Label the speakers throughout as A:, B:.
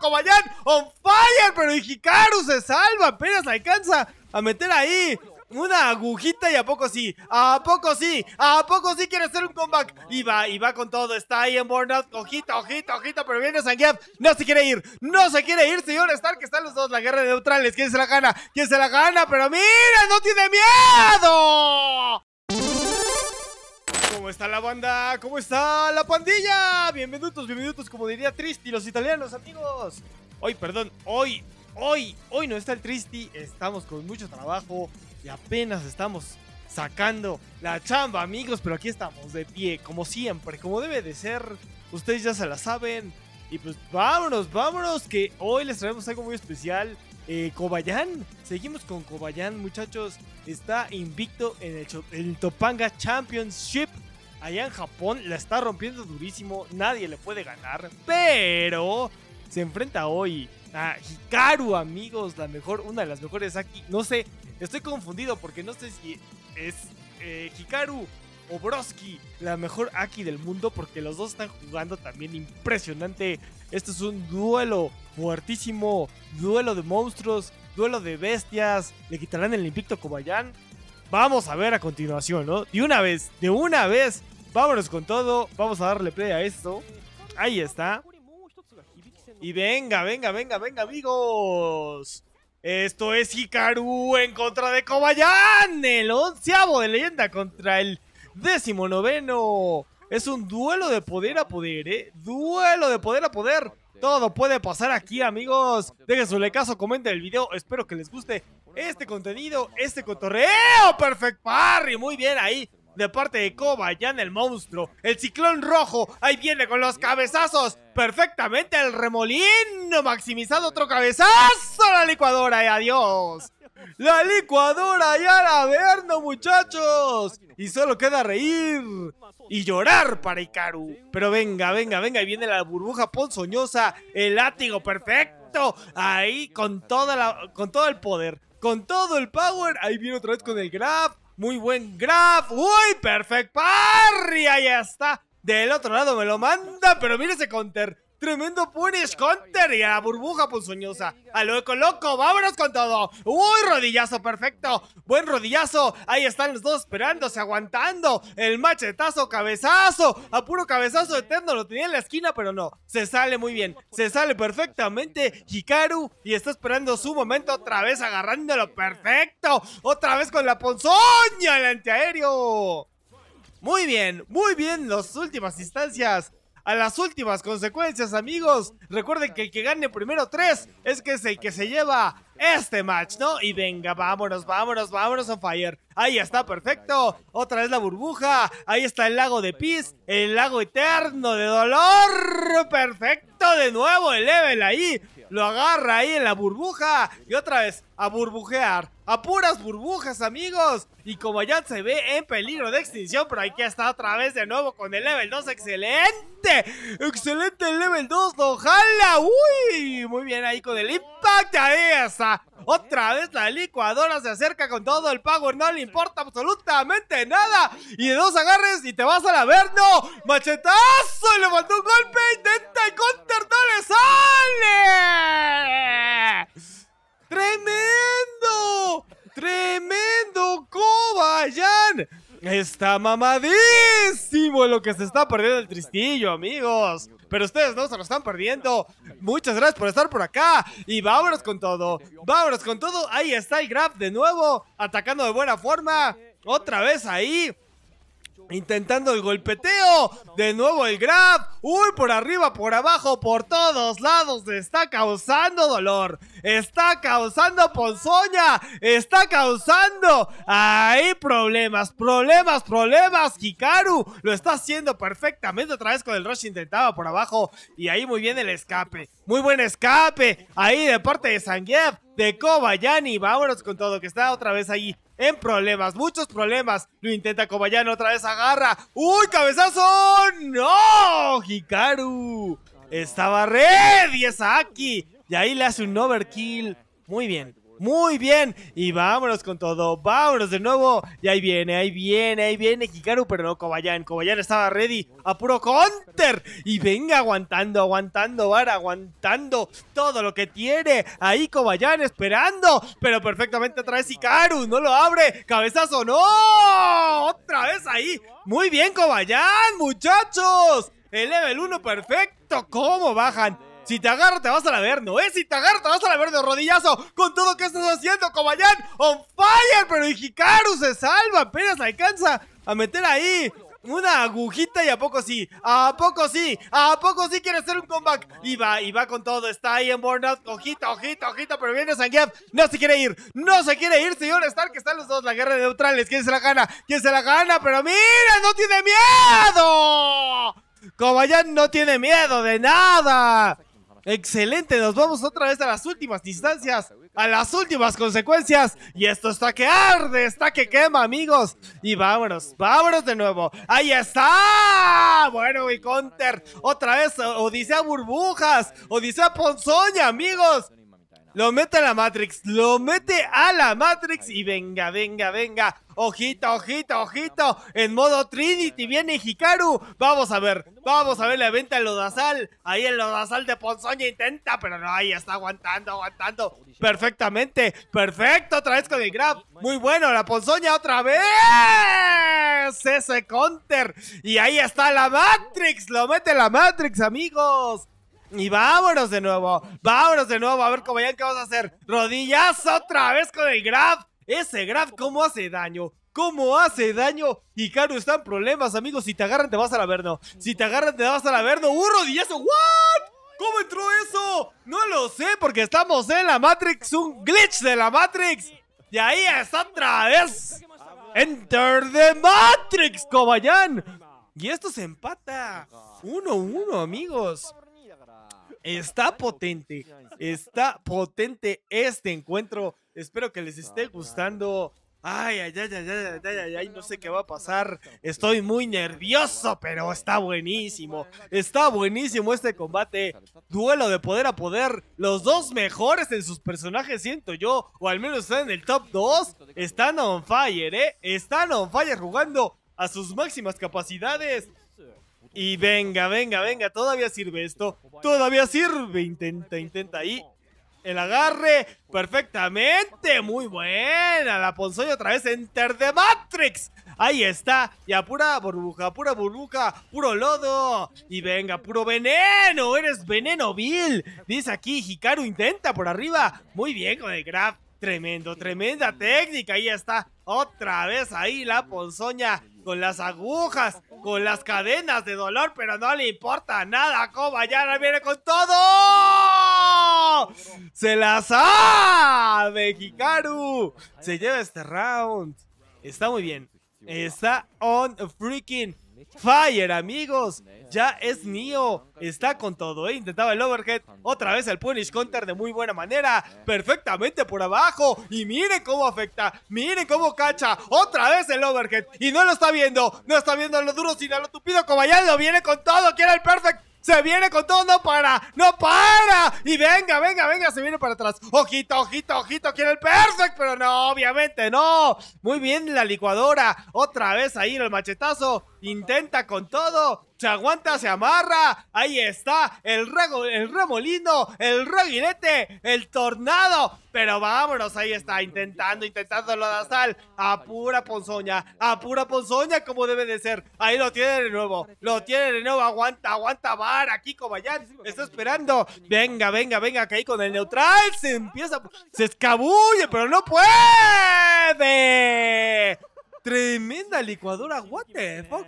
A: como allá, on fire, pero Hikaru se salva, apenas alcanza a meter ahí una agujita y a poco sí, a poco sí, a poco sí quiere hacer un comeback. Y va, y va con todo, está ahí en Burnout, ojito, ojito, ojito, pero viene Sangiaf, no se quiere ir, no se quiere ir, señor Stark, están los dos, la guerra de neutrales, ¿quién se la gana? ¿Quién se la gana? Pero mira, no tiene miedo. ¿Cómo está la banda? ¿Cómo está la pandilla? Bienvenidos, bienvenidos, como diría Tristi, los italianos, amigos. Hoy, perdón, hoy, hoy, hoy no está el Tristi. Estamos con mucho trabajo y apenas estamos sacando la chamba, amigos. Pero aquí estamos, de pie, como siempre, como debe de ser. Ustedes ya se la saben. Y pues vámonos, vámonos, que hoy les traemos algo muy especial. Eh, Cobayán, seguimos con Cobayán, muchachos. Está invicto en el Topanga Championship allá en Japón la está rompiendo durísimo, nadie le puede ganar, pero se enfrenta hoy a Hikaru, amigos, la mejor, una de las mejores aquí. No sé, estoy confundido porque no sé si es eh, Hikaru o Broski, la mejor Aki del mundo, porque los dos están jugando también impresionante. Esto es un duelo fuertísimo, duelo de monstruos, duelo de bestias. Le quitarán el invicto Kobayan. Vamos a ver a continuación, ¿no? De una vez, de una vez, Vámonos con todo. Vamos a darle play a esto. Ahí está. Y venga, venga, venga, venga, amigos. Esto es Hikaru en contra de Kobayan. El onceavo de leyenda contra el décimo noveno. Es un duelo de poder a poder, ¿eh? Duelo de poder a poder. Todo puede pasar aquí, amigos. Dejen su lecazo, comenten el video. Espero que les guste este contenido, este cotorreo. perfecto Parry. Muy bien ahí de parte de ya en el monstruo. El ciclón rojo, ahí viene con los cabezazos. Perfectamente el remolino, maximizado otro cabezazo ¡A la licuadora y adiós. La licuadora y al no muchachos. Y solo queda reír y llorar para Ikaru. Pero venga, venga, venga. ¡Ahí viene la burbuja ponzoñosa. El látigo perfecto. Ahí con, toda la, con todo el poder. Con todo el power. Ahí viene otra vez con el grab. Muy buen grab. ¡Uy! Perfect parry. Ahí está. Del otro lado me lo manda, pero mire ese counter. Tremendo Punish Counter y a la burbuja ponzoñosa. A loco, loco, vámonos con todo. Uy, rodillazo perfecto. Buen rodillazo. Ahí están los dos esperándose, aguantando. El machetazo, cabezazo. A puro cabezazo eterno lo tenía en la esquina, pero no. Se sale muy bien. Se sale perfectamente Hikaru y está esperando su momento otra vez agarrándolo perfecto. Otra vez con la ponzoña, el antiaéreo. Muy bien, muy bien las últimas instancias a las últimas consecuencias, amigos. Recuerden que el que gane primero tres es que es el que se lleva este match, ¿no? Y venga, vámonos, vámonos, vámonos a Fire. Ahí está, perfecto. Otra vez la burbuja. Ahí está el lago de Peace, el lago eterno de dolor. Perfecto, de nuevo el level ahí. Lo agarra ahí en la burbuja. Y otra vez, a burbujear. A puras burbujas, amigos. Y como ya se ve en peligro de extinción, pero aquí está otra vez de nuevo con el level 2. ¡Excelente! ¡Excelente el level 2! ¡Ojalá! jala! ¡Uy! Muy bien ahí con el impact. Ahí está. Otra vez la licuadora se acerca con todo el power, no le importa absolutamente nada. Y de dos agarres y te vas a la ver, no. Machetazo y le mandó un golpe, intenta y counter, no le sale. Está mamadísimo lo que se está perdiendo el tristillo, amigos. Pero ustedes no se lo están perdiendo. Muchas gracias por estar por acá. Y vámonos con todo. Vámonos con todo. Ahí está el Grab de nuevo. Atacando de buena forma. Otra vez ahí. Intentando el golpeteo. De nuevo el grab. Uy, por arriba, por abajo, por todos lados. Está causando dolor. Está causando ponzoña. Está causando. Ahí problemas, problemas, problemas. Hikaru lo está haciendo perfectamente. Otra vez con el rush intentaba por abajo. Y ahí muy bien el escape. Muy buen escape. Ahí de parte de Sanguev, de Kobayani. Vámonos con todo, que está otra vez ahí en problemas, muchos problemas. Lo intenta Kobayano, otra vez agarra. ¡Uy, cabezazo! ¡No! Hikaru. Estaba red y Aki. Y ahí le hace un overkill. Muy bien. Muy bien, y vámonos con todo, vámonos de nuevo. Y ahí viene, ahí viene, ahí viene Hikaru, pero no Kobayan. Kobayan estaba ready a puro counter. Y venga aguantando, aguantando, Vara, aguantando todo lo que tiene. Ahí Kobayan esperando, pero perfectamente otra vez Hikaru, no lo abre. Cabezazo, no, otra vez ahí. Muy bien Kobayan, muchachos. El level 1 perfecto, ¿cómo bajan? Si te agarro, te vas a la ver es? Si te agarro, te vas a la ver de rodillazo. Con todo que estás haciendo, Comayán. On fire, pero Hikaru se salva. Apenas alcanza a meter ahí una agujita y a poco sí, a poco sí, a poco sí quiere hacer un comeback. Y va, y va con todo, está ahí en Burnout, ojito, ojito, ojito, pero viene Sangev, no se quiere ir, no se quiere ir, señor Stark, están los dos, la guerra de neutrales, ¿quién se la gana? ¿Quién se la gana? Pero mira, no tiene miedo. Cobayán no tiene miedo de nada. Excelente, nos vamos otra vez a las últimas distancias, a las últimas consecuencias. Y esto está que arde, está que quema, amigos. Y vámonos, vámonos de nuevo. Ahí está. Bueno, y counter. Otra vez, Odisea Burbujas, Odisea Ponzoña, amigos. Lo mete a la Matrix, lo mete a la Matrix y venga, venga, venga. Ojito, ojito, ojito. En modo Trinity viene Hikaru. Vamos a ver, vamos a ver la venta en Lodazal. Ahí el Lodazal de Ponzoña intenta, pero no, ahí está aguantando, aguantando. Perfectamente, perfecto. Otra vez con el grab. Muy bueno, la Ponzoña otra vez. Ese counter. Y ahí está la Matrix. Lo mete la Matrix, amigos. Y vámonos de nuevo, vámonos de nuevo, a ver cómo ya qué vamos a hacer. Rodillas otra vez con el grab. Ese grab, ¿cómo hace daño? ¿Cómo hace daño? y está están problemas, amigos. Si te agarran, te vas al averno. Si te agarran, te vas al averno. Y rodillazo! ¿What? ¿Cómo entró eso? No lo sé, porque estamos en la Matrix. Un glitch de la Matrix. Y ahí está otra vez. Enter the Matrix, Cobayán. Y esto se empata. 1-1, uno, uno, amigos. Está potente. Está potente este encuentro. Espero que les esté gustando. Ay, ay, ay, ay, ay, ay, ay, ay, no sé qué va a pasar. Estoy muy nervioso, pero está buenísimo. Está buenísimo este combate. Duelo de poder a poder. Los dos mejores en sus personajes, siento yo. O al menos están en el top 2. Están on fire, ¿eh? Están on fire jugando a sus máximas capacidades. Y venga, venga, venga. Todavía sirve esto. Todavía sirve. Intenta, intenta ahí. El agarre perfectamente. Muy buena. La Ponzoña otra vez. Enter the Matrix. Ahí está. Y apura pura burbuja, pura burbuja, puro lodo. Y venga, puro veneno. Eres veneno vil. Dice aquí, Hikaru intenta por arriba. Muy bien con el grab. Tremendo, tremenda técnica. Ahí está. Otra vez ahí la ponzoña con las agujas, con las cadenas de dolor, pero no le importa nada. ya viene con todo. Se la sabe Hikaru. Se lleva este round. Está muy bien. Está on freaking fire, amigos. Ya es mío! Está con todo, ¿eh? Intentaba el overhead. Otra vez el punish counter de muy buena manera. Perfectamente por abajo. Y miren cómo afecta. Miren cómo cacha. Otra vez el overhead. Y no lo está viendo. No está viendo a lo duro, sino a lo tupido. ya lo viene con todo. Quiere el perfect. Se viene con todo, no para, no para. Y venga, venga, venga, se viene para atrás. Ojito, ojito, ojito, quiere el perfect, pero no, obviamente no. Muy bien la licuadora. Otra vez ahí el machetazo. Intenta con todo se aguanta, se amarra. Ahí está, el, el remolino, el reguinete! el tornado. Pero vámonos, ahí está, intentando, intentando lo de sal. A ponzoña, ¡Apura, ponzoña como debe de ser. Ahí lo tiene de nuevo, lo tiene de nuevo. Aguanta, aguanta, Bar, aquí Cobayán. Está esperando. Venga, venga, venga, que ahí con el neutral se empieza, se escabulle, pero no puede. Tremenda licuadora, what the fuck.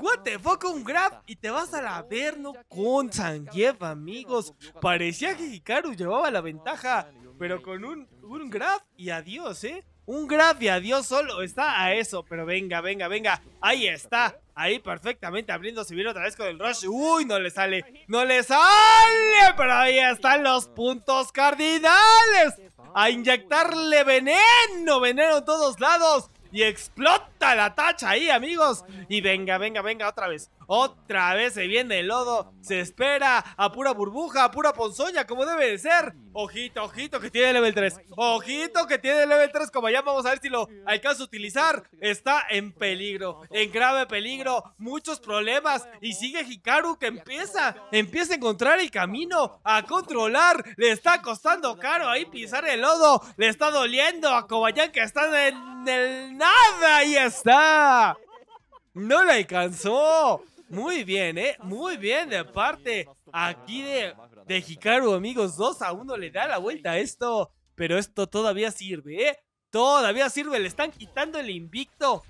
A: What the fuck, un grab y te vas a la no con Zangief, amigos. Parecía que Hikaru llevaba la ventaja, pero con un, un grab y adiós, ¿eh? Un grab y adiós solo está a eso, pero venga, venga, venga. Ahí está, ahí perfectamente abriéndose bien otra vez con el rush. Uy, no le sale, no le sale, pero ahí están los puntos cardinales. A inyectarle veneno, veneno en todos lados. Y explota la tacha ahí, amigos. Y venga, venga, venga, otra vez. Otra vez se viene el lodo. Se espera a pura burbuja, a pura ponzoña, como debe de ser. Ojito, ojito, que tiene level 3. Ojito, que tiene level 3. Como ya vamos a ver si lo alcanza a utilizar. Está en peligro, en grave peligro. Muchos problemas. Y sigue Hikaru que empieza, empieza a encontrar el camino, a controlar. Le está costando caro ahí pisar el lodo. Le está doliendo a Kobayan que están en en nada. Ahí está. No la alcanzó. Muy bien, ¿eh? Muy bien de parte aquí de, de Hikaru, amigos. 2 a 1 le da la vuelta a esto. Pero esto todavía sirve, ¿eh? Todavía sirve. Le están quitando el invicto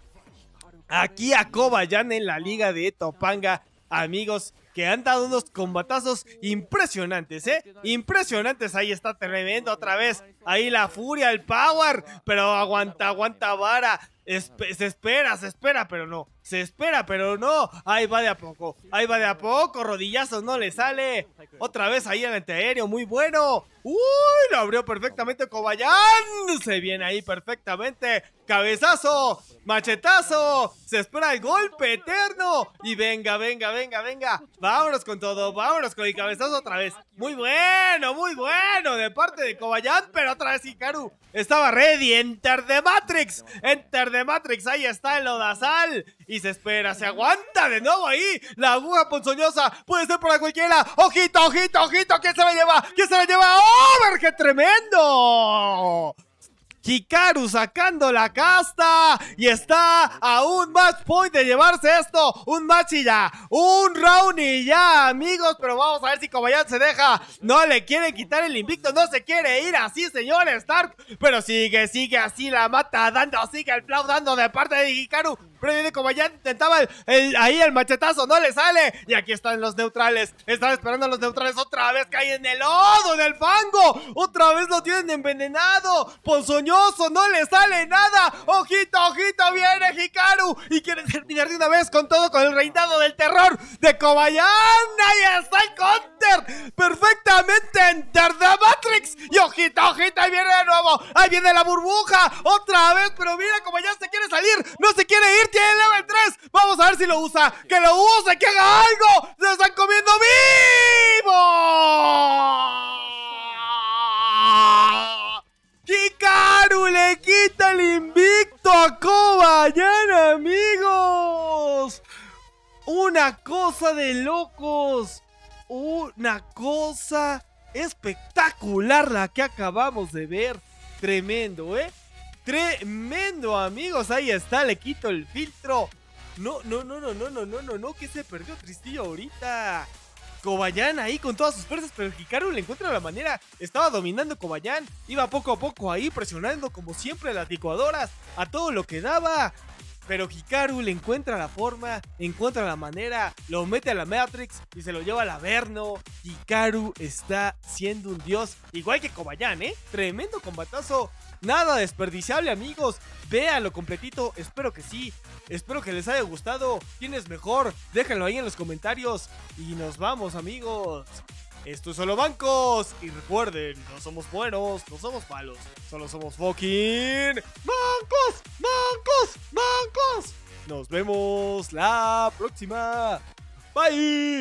A: aquí a ya en la liga de Topanga. Amigos, que han dado unos combatazos impresionantes, ¿eh? Impresionantes. Ahí está tremendo otra vez. Ahí la furia, el power. Pero aguanta, aguanta vara se espera, se espera, pero no. Se espera, pero no. Ahí va de a poco. Ahí va de a poco. Rodillazos no le sale. Otra vez ahí el aéreo, Muy bueno. Uy, lo abrió perfectamente Cobayán. Se viene ahí perfectamente. Cabezazo. Machetazo. Se espera el golpe eterno. Y venga, venga, venga, venga. Vámonos con todo. Vámonos con el cabezazo otra vez. Muy bueno, muy bueno. De parte de Cobayán. Pero otra vez Hikaru. Estaba ready. Enter de Matrix. Enter de Matrix, ahí está el odazal Y se espera, se aguanta de nuevo ahí. La aguja ponzoñosa puede ser para cualquiera. Ojito, ojito, ojito. Que se la lleva? que se la lleva? ¡Oh, qué tremendo! Hikaru sacando la casta y está a un match point de llevarse esto. Un match y ya. Un round y ya, amigos. Pero vamos a ver si Kobayashi se deja. No le quiere quitar el invicto. No se quiere ir así, señor Stark. Pero sigue, sigue así. La mata dando, sigue el plau de parte de Hikaru. Pero viene como intentaba ahí el machetazo, no le sale. Y aquí están los neutrales. Están esperando a los neutrales otra vez. caen en el lodo, en el fango. Otra vez lo tienen envenenado. Ponzoñoso, no le sale nada. Ojito, ojito, viene Hikaru. Y quiere terminar de una vez con todo, con el reinado del terror de Cobayán, Ahí está el counter. Perfectamente enter de Matrix. Y ojito, ojito, ahí viene de nuevo. Ahí viene la burbuja. Otra vez, pero mira como ya se quiere salir. No se quiere ir tiene level 3. Vamos a ver si lo usa. ¡Que lo use! ¡Que haga algo! ¡Se lo están comiendo vivo! ¡Kikaru le quita el invicto a Kobayan, amigos! Una cosa de locos. Una cosa espectacular la que acabamos de ver. Tremendo, ¿eh? Tremendo, amigos. Ahí está, le quito el filtro. No, no, no, no, no, no, no, no, no, que se perdió Tristillo ahorita. Cobayán ahí con todas sus fuerzas, pero Hikaru le encuentra la manera. Estaba dominando Cobayán, iba poco a poco ahí presionando como siempre las licuadoras, a todo lo que daba. Pero Hikaru le encuentra la forma, encuentra la manera, lo mete a la Matrix y se lo lleva al Averno. Hikaru está siendo un dios, igual que Kobayan, ¿eh? Tremendo combatazo. Nada desperdiciable, amigos. Véanlo completito. Espero que sí. Espero que les haya gustado. ¿Quién es mejor? Déjenlo ahí en los comentarios. Y nos vamos, amigos. Esto es solo bancos. Y recuerden, no somos buenos, no somos malos. Solo somos fucking bancos, bancos, bancos. Nos vemos la próxima. Bye.